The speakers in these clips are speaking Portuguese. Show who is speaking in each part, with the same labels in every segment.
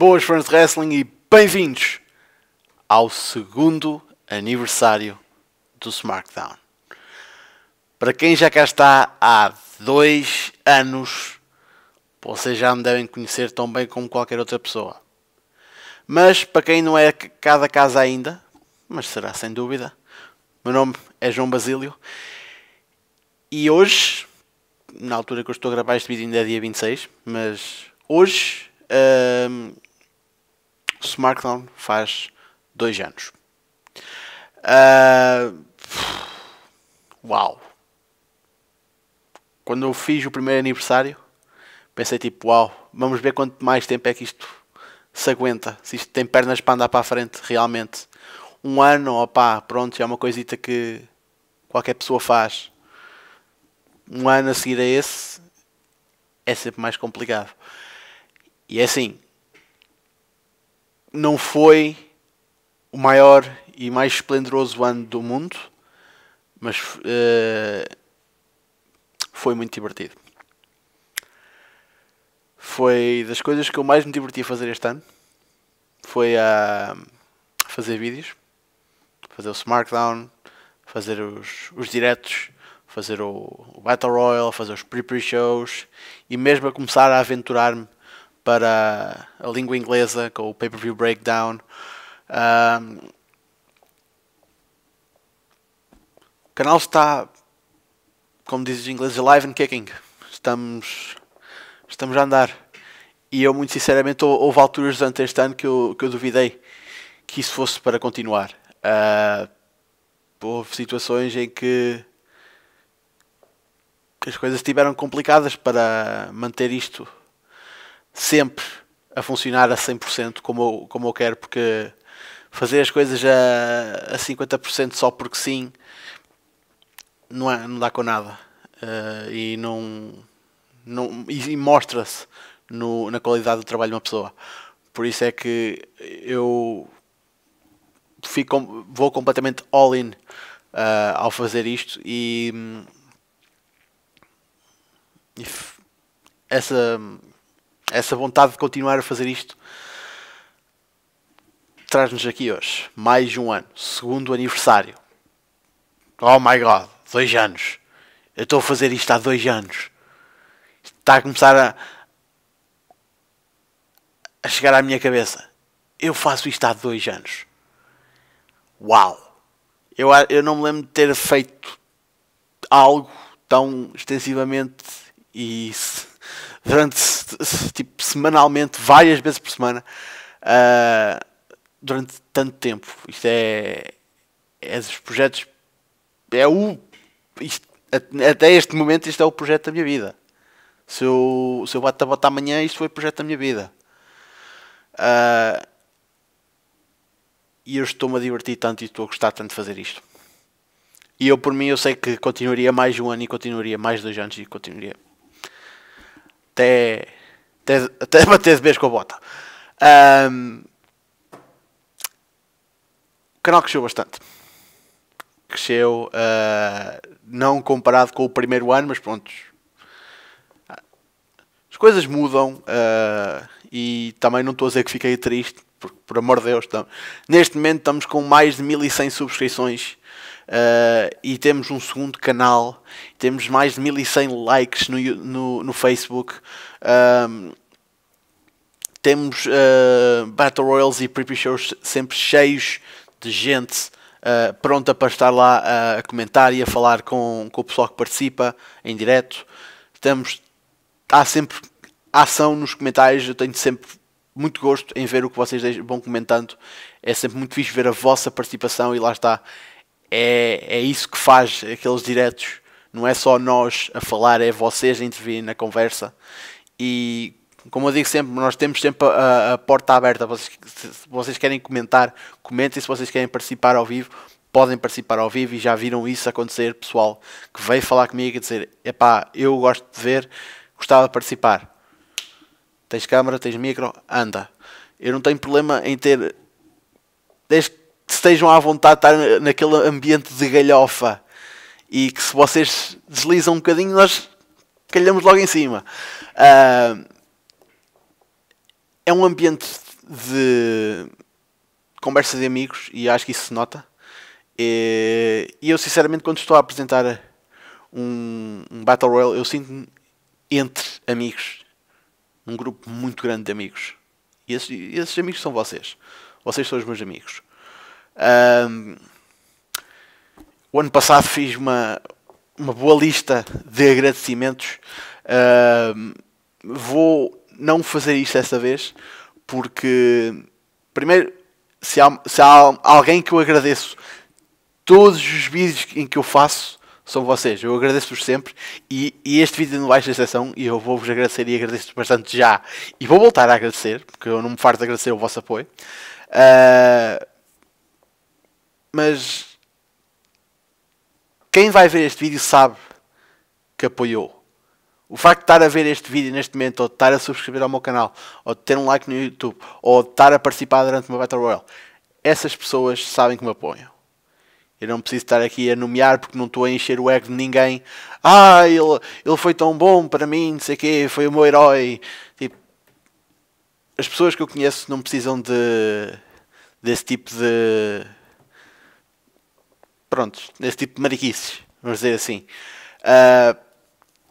Speaker 1: Boas fãs de wrestling e bem-vindos ao segundo aniversário do SmackDown. Para quem já cá está há dois anos, vocês já me devem conhecer tão bem como qualquer outra pessoa. Mas para quem não é cada casa ainda, mas será sem dúvida, meu nome é João Basílio e hoje, na altura que eu estou a gravar este vídeo ainda é dia 26, mas hoje. Hum, o SmackDown faz dois anos. Uh, uau! Quando eu fiz o primeiro aniversário, pensei tipo, uau, vamos ver quanto mais tempo é que isto se aguenta, se isto tem pernas para andar para a frente, realmente. Um ano, opá, pronto, é uma coisita que qualquer pessoa faz. Um ano a seguir a esse é sempre mais complicado. E é assim, não foi o maior e mais esplendoroso ano do mundo, mas uh, foi muito divertido. Foi das coisas que eu mais me diverti a fazer este ano. Foi a fazer vídeos, fazer o Smartdown, fazer os, os diretos, fazer o, o Battle Royale, fazer os pre-pre-shows e mesmo a começar a aventurar-me para a língua inglesa com o pay-per-view breakdown. Um, o canal está, como dizem os ingleses, live and kicking. Estamos, estamos a andar. E eu, muito sinceramente, houve alturas durante este ano que eu, que eu duvidei que isso fosse para continuar. Uh, houve situações em que que as coisas estiveram complicadas para manter isto sempre a funcionar a 100% como eu, como eu quero, porque fazer as coisas a, a 50% só porque sim não, é, não dá com nada. Uh, e não, não e, mostra-se na qualidade do trabalho de uma pessoa. Por isso é que eu fico, vou completamente all-in uh, eh, ao fazer isto e, e essa, essa vontade de continuar a fazer isto traz-nos aqui hoje. Mais um ano. Segundo aniversário. Oh my god. Dois anos. Eu estou a fazer isto há dois anos. Está a começar a, a chegar à minha cabeça. Eu faço isto há dois anos. Uau! Eu, eu não me lembro de ter feito algo tão extensivamente e durante tipo, semanalmente, várias vezes por semana, uh, durante tanto tempo. Isto é, é dos projetos, é o, isto, até este momento, isto é o projeto da minha vida. Se eu, se eu bato a bota amanhã, isto foi o projeto da minha vida. Uh, e eu estou-me a divertir tanto e estou a gostar tanto de fazer isto. E eu, por mim, eu sei que continuaria mais um ano e continuaria mais dois anos e continuaria até, até, bater de com a bota. Um, o canal cresceu bastante. Cresceu, uh, não comparado com o primeiro ano, mas pronto. As coisas mudam uh, e também não estou a dizer que fiquei triste, porque, por amor de Deus, neste momento estamos com mais de 1100 subscrições Uh, e temos um segundo canal, temos mais de 1100 likes no, no, no Facebook. Ehm, temos uh, Battle Royals e Preview Shows sempre cheios de gente uh, pronta para estar lá a comentar e a falar com, com o pessoal que participa em direto. temos há sempre ação nos comentários, eu tenho sempre muito gosto em ver o que vocês vão comentando. É sempre muito fixe ver a vossa participação e lá está é, é isso que faz aqueles diretos. Não é só nós a falar, é vocês a intervirem na conversa. E como eu digo sempre, nós temos sempre a, a porta aberta. Vocês, se vocês querem comentar, comentem. Se vocês querem participar ao vivo, podem participar ao vivo. E já viram isso acontecer, pessoal que veio falar comigo e dizer: epá, eu gosto de ver, gostava de participar. Tens câmera, tens micro, anda. Eu não tenho problema em ter. Desde estejam à vontade de estar naquele ambiente de galhofa e que se vocês deslizam um bocadinho, nós calhamos logo em cima. Uh, é um ambiente de conversa de amigos e acho que isso se nota. E, e eu, sinceramente, quando estou a apresentar um, um Battle Royale, eu sinto-me entre amigos, um grupo muito grande de amigos. E esses, esses amigos são vocês. Vocês são os meus amigos. Um, o ano passado fiz uma, uma boa lista de agradecimentos. Um, vou não fazer isto esta vez, porque, primeiro, se há, se há alguém que eu agradeço, todos os vídeos em que eu faço são vocês. Eu agradeço-vos sempre e, e, este vídeo não vai ser exceção e eu vou-vos agradecer e agradeço bastante já. E vou voltar a agradecer, porque eu não me farto de agradecer o vosso apoio. Uh, mas quem vai ver este vídeo sabe que apoiou. O facto de estar a ver este vídeo neste momento, ou de estar a subscrever ao meu canal, ou de ter um like no YouTube, ou de estar a participar durante uma Battle Royale, essas pessoas sabem que me apoiam. Eu não preciso estar aqui a nomear porque não estou a encher o ego de ninguém. Ah, ele, ele foi tão bom para mim, não sei o quê, foi o meu herói. Tipo, as pessoas que eu conheço não precisam de desse tipo de Pronto, nesse tipo de mariquices, vamos dizer assim. Uh,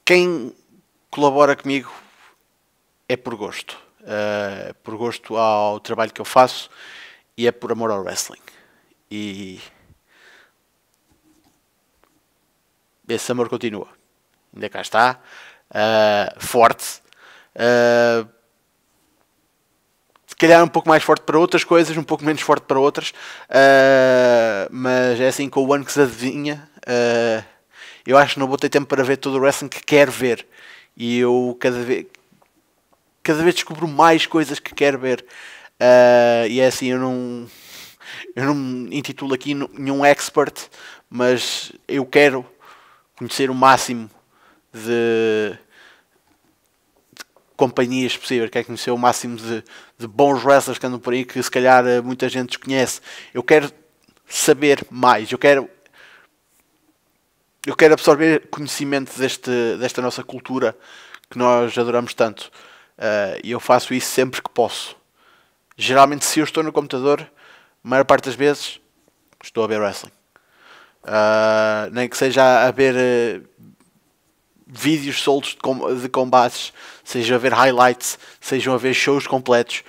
Speaker 1: quem colabora comigo é por gosto. Uh, por gosto ao trabalho que eu faço e é por amor ao wrestling. E esse amor continua. Ainda cá está. Uh, forte. Uh, calhar um pouco mais forte para outras coisas, um pouco menos forte para outras, uh, mas é assim com o ano que se adivinha. Uh, eu acho que não vou ter tempo para ver todo o wrestling que quero ver e eu cada vez, cada vez descubro mais coisas que quero ver. Uh, e é assim, eu não, eu não me intitulo aqui nenhum expert, mas eu quero conhecer o máximo de, companhias possível, quero conhecer o máximo de, de bons wrestlers que andam por aí que se calhar eh, muita gente desconhece. Eu quero saber mais, eu quero eu quero absorver conhecimento deste, desta nossa cultura que nós adoramos tanto. Eh, e uh, eu faço isso sempre que posso. Geralmente, se eu estou no computador, a maior parte das vezes estou a ver wrestling. Uh, nem que seja a ver uh, vídeos soltos de, com de combates seja a ver highlights, sejam a ver shows completos.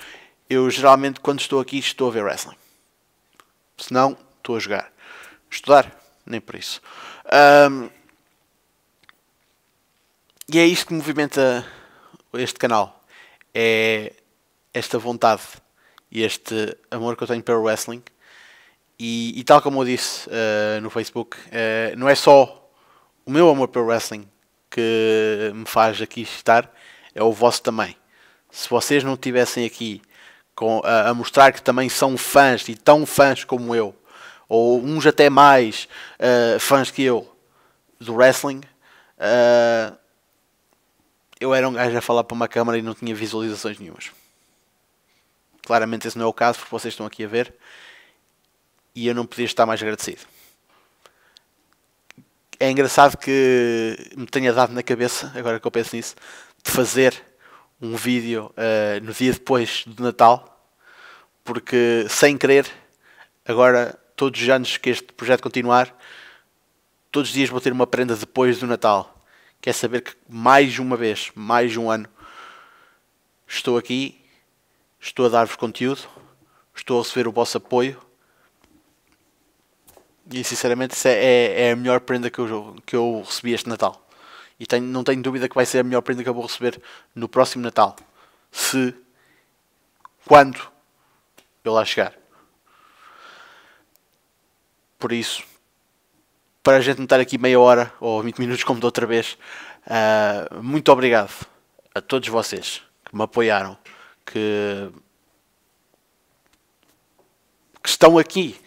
Speaker 1: Eu geralmente, quando estou aqui, estou a ver wrestling. Se não, estou a jogar. Estudar? Nem por isso. Um, e é isto que movimenta este canal. É esta vontade e este amor que eu tenho pelo wrestling. E, e tal como eu disse uh, no Facebook, uh, não é só o meu amor pelo wrestling que me faz aqui estar, é o vosso também. Se vocês não tivessem aqui com, a, a, mostrar que também são fãs e tão fãs como eu, ou uns até mais uh, fãs que eu do wrestling, uh, eu era um gajo a falar para uma câmara e não tinha visualizações nenhumas. Claramente esse não é o caso, porque vocês estão aqui a ver. E eu não podia estar mais agradecido. É engraçado que me tenha dado na cabeça, agora que eu penso nisso, fazer um vídeo uh, no dia depois do Natal, porque sem querer, agora todos os anos que este projeto continuar, todos os dias vou ter uma prenda depois do Natal. Quer saber que mais uma vez, mais um ano, estou aqui, estou a dar-vos conteúdo, estou a receber o vosso apoio. E sinceramente, isso é, é, é a melhor prenda que eu, que eu recebi este Natal e tenho, não tenho dúvida que vai ser a melhor prenda que eu vou receber no próximo Natal. Se, quando eu lá chegar. Por isso, para a gente não estar aqui meia hora ou 20 minutos como de outra vez, uh, muito obrigado a todos vocês que me apoiaram, que, que estão aqui.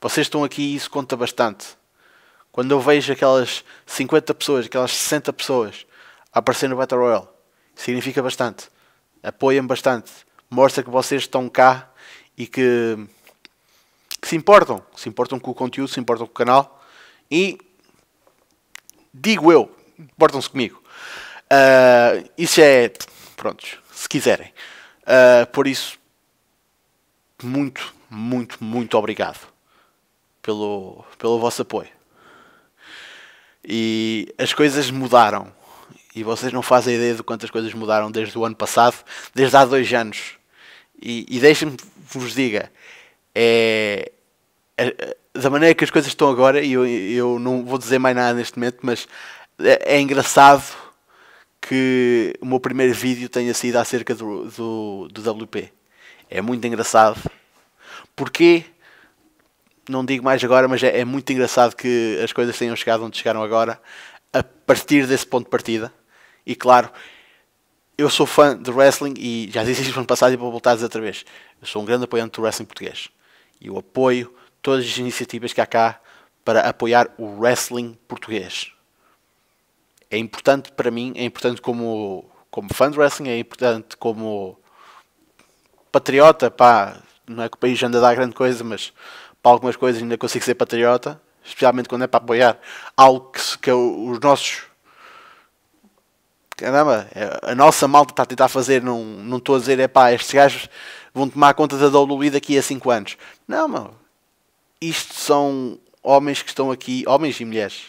Speaker 1: Vocês estão aqui e isso conta bastante. Quando eu vejo aquelas 50 pessoas, aquelas 60 pessoas a aparecer no Battle Royale, significa bastante. apoiam me bastante. Mostra que vocês estão cá e que, que se importam. Se importam com o conteúdo, se importam com o canal. E digo eu, importam-se comigo. Uh, isso é. Prontos, se quiserem. Uh, por isso, muito, muito, muito obrigado pelo, pelo vosso apoio e as coisas mudaram. E vocês não fazem ideia de quantas coisas mudaram desde o ano passado, desde há dois anos. E, e deixem-me vos diga, é, é, é, da maneira que as coisas estão agora, e eu, eu não vou dizer mais nada neste momento, mas é, é engraçado que o meu primeiro vídeo tenha sido acerca do, do, do WP. É muito engraçado. Porquê? não digo mais agora, mas é, é, muito engraçado que as coisas tenham chegado onde chegaram agora, a partir desse ponto de partida. E claro, eu sou fã de wrestling e já disse isto no ano passado e vou voltar a dizer outra vez. Eu sou um grande apoiante do wrestling português e eu apoio todas as iniciativas que há cá para apoiar o wrestling português. É importante para mim, é importante como, como fã de wrestling, é importante como patriota, pá, não é que o país anda a dar grande coisa, mas para algumas coisas ainda consigo ser patriota, especialmente quando é para apoiar algo que, que é os nossos. Caramba, é, a nossa malta está a tentar fazer, não, não estou a dizer, é pá, estes gajos vão tomar conta da WWE daqui a 5 anos. Não, mano, Isto são homens que estão aqui, homens e mulheres.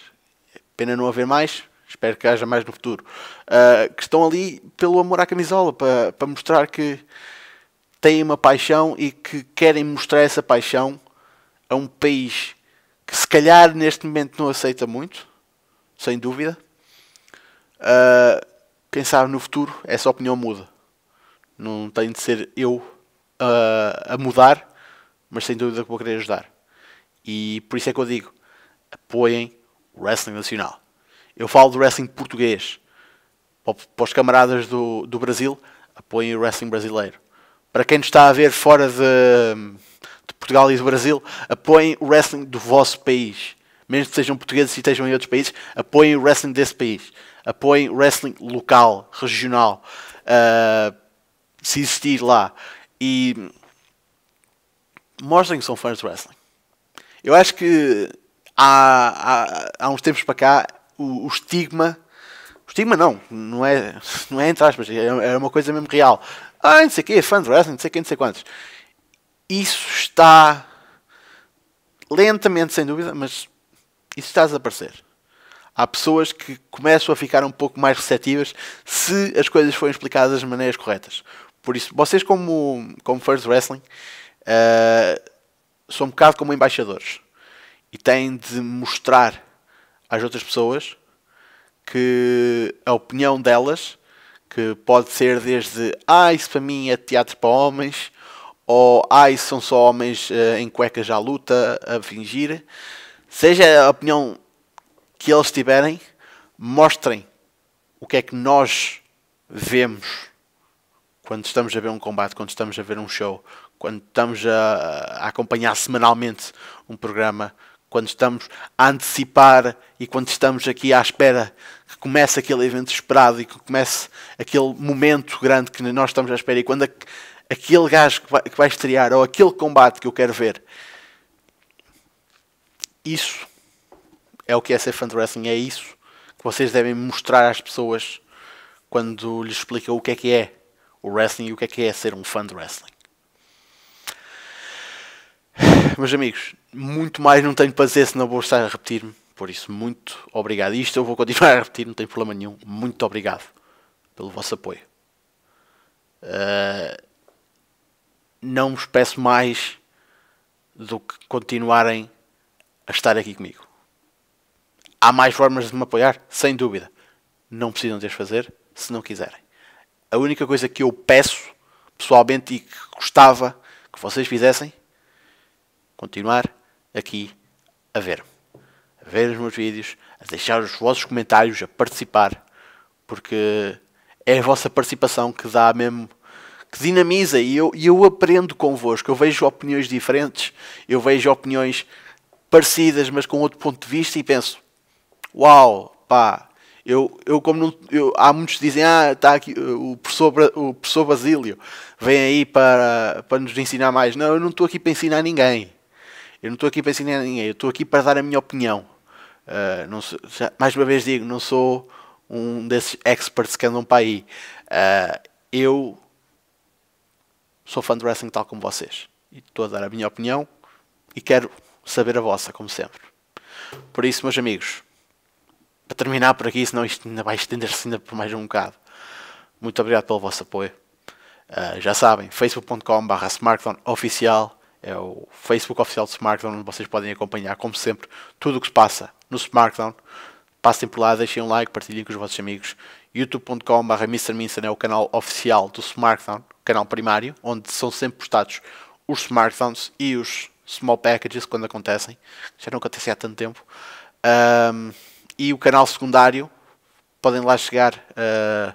Speaker 1: Pena não haver mais, espero que haja mais no futuro. Uh, que estão ali pelo amor à camisola, para mostrar que têm uma paixão e que querem mostrar essa paixão a é um país que se calhar neste momento não aceita muito, sem dúvida. Uh, quem sabe no futuro essa opinião muda. Não tem de ser eu uh, a mudar, mas sem dúvida que vou querer ajudar. E por isso é que eu digo: apoiem o wrestling nacional. Eu falo do wrestling português. Para os camaradas do, do Brasil, apoiem o wrestling brasileiro. Para quem está a ver fora de de Portugal e do Brasil, apoiem o wrestling do vosso país. Mesmo que sejam portugueses e estejam em outros países, apoiem o wrestling desse país. Apoiem o wrestling local, regional, uh, se existir lá. E mostrem que são fãs de wrestling. Eu acho que há, há, há uns tempos para cá o, o estigma o estigma não, não é, não é entre aspas, é, é uma coisa mesmo real. Ah, não sei o quê, fã de wrestling, não sei quem, não sei quantos isso está lentamente, sem dúvida, mas isso está a desaparecer. Há pessoas que começam a ficar um pouco mais receptivas se as coisas forem explicadas de maneiras corretas. Por isso, vocês, como, como fãs wrestling, uh, são um bocado como embaixadores e têm de mostrar às outras pessoas que a opinião delas, que pode ser desde ah, isso para mim é teatro para homens, ou ai, são só homens uh, em cuecas à luta a fingir. Seja a opinião que eles tiverem, mostrem o que é que nós vemos quando estamos a ver um combate, quando estamos a ver um show, quando estamos a, a acompanhar semanalmente um programa, quando estamos a antecipar e quando estamos aqui à espera que comece aquele evento esperado e que comece aquele momento grande que nós estamos à espera e quando a, aquele gajo que vai, que vai estrear ou aquele combate que eu quero ver. Isso é o que é ser de wrestling, é isso que vocês devem mostrar às pessoas quando lhes explicam o que é que é o wrestling e o que é que é ser um fã de wrestling. Meus amigos, muito mais não tenho para dizer, se não vou estar a repetir-me. Por isso, muito obrigado. E isto eu vou continuar a repetir, não tenho problema nenhum. Muito obrigado pelo vosso apoio. Uh, não vos peço mais do que continuarem a estar aqui comigo. Há mais formas de me apoiar, sem dúvida. Não precisam de as fazer se não quiserem. A única coisa que eu peço pessoalmente e que gostava que vocês fizessem continuar aqui a ver-me, a ver os meus vídeos, a deixar os vossos comentários, a participar, porque é a vossa participação que dá mesmo que dinamiza e eu, e eu aprendo convosco. Eu vejo opiniões diferentes, eu vejo opiniões parecidas, mas com outro ponto de vista e penso: uau, pá, eu, eu como não, eu, há muitos que dizem, ah, está aqui o professor, o professor Basílio, vem aí para, para nos ensinar mais. Não, eu não estou aqui para ensinar ninguém. Eu não estou aqui para ensinar ninguém, eu estou aqui para dar a minha opinião. Uh, sou, já, mais uma vez digo, não sou um desses experts que andam para aí. Uh, eu sou fã de wrestling tal como vocês. E estou a dar a minha opinião e quero saber a vossa, como sempre. Por isso, meus amigos, para terminar por aqui, senão isto ainda vai estender-se ainda por mais um bocado. Muito obrigado pelo vosso apoio. Uh, já sabem, facebook.com.br oficial é o Facebook oficial do Smartdown, onde vocês podem acompanhar, como sempre, tudo o que se passa no Smartdown. Passem por lá, deixem um like, partilhem com os vossos amigos. youtube.com.br MrMinson é o canal oficial do Smartdown canal primário, onde são sempre postados os smartphones e os small packages quando acontecem, já não acontece há tanto tempo. Um, e o canal secundário podem lá chegar. Uh,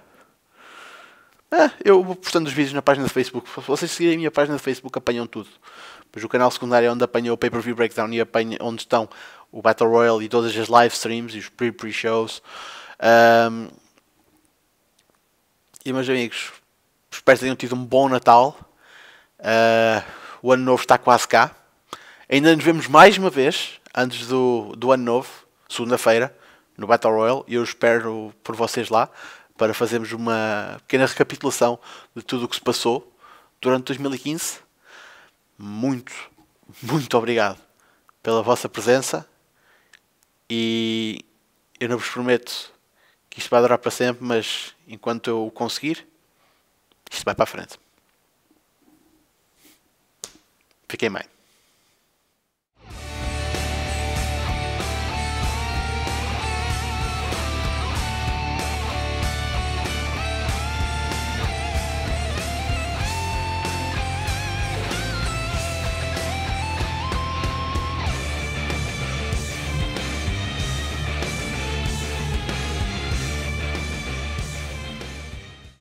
Speaker 1: ah, eu vou postando os vídeos na página do Facebook. Se vocês seguirem a minha página do Facebook, apanham tudo. Pois o canal secundário é onde apanham o pay-per-view breakdown e apanha, onde estão o Battle Royale e todas as live streams e os pre-pre-shows. Um, e meus amigos, Espero que tenham tido um bom Natal. Uh, o ano novo está quase cá. Ainda nos vemos mais uma vez antes do, do ano novo, segunda-feira, no Battle Royale. E eu espero por vocês lá para fazermos uma pequena recapitulação de tudo o que se passou durante 2015. Muito, muito obrigado pela vossa presença. E eu não vos prometo que isto vai durar para sempre, mas enquanto eu conseguir, isto vai para a frente. Fiquem bem.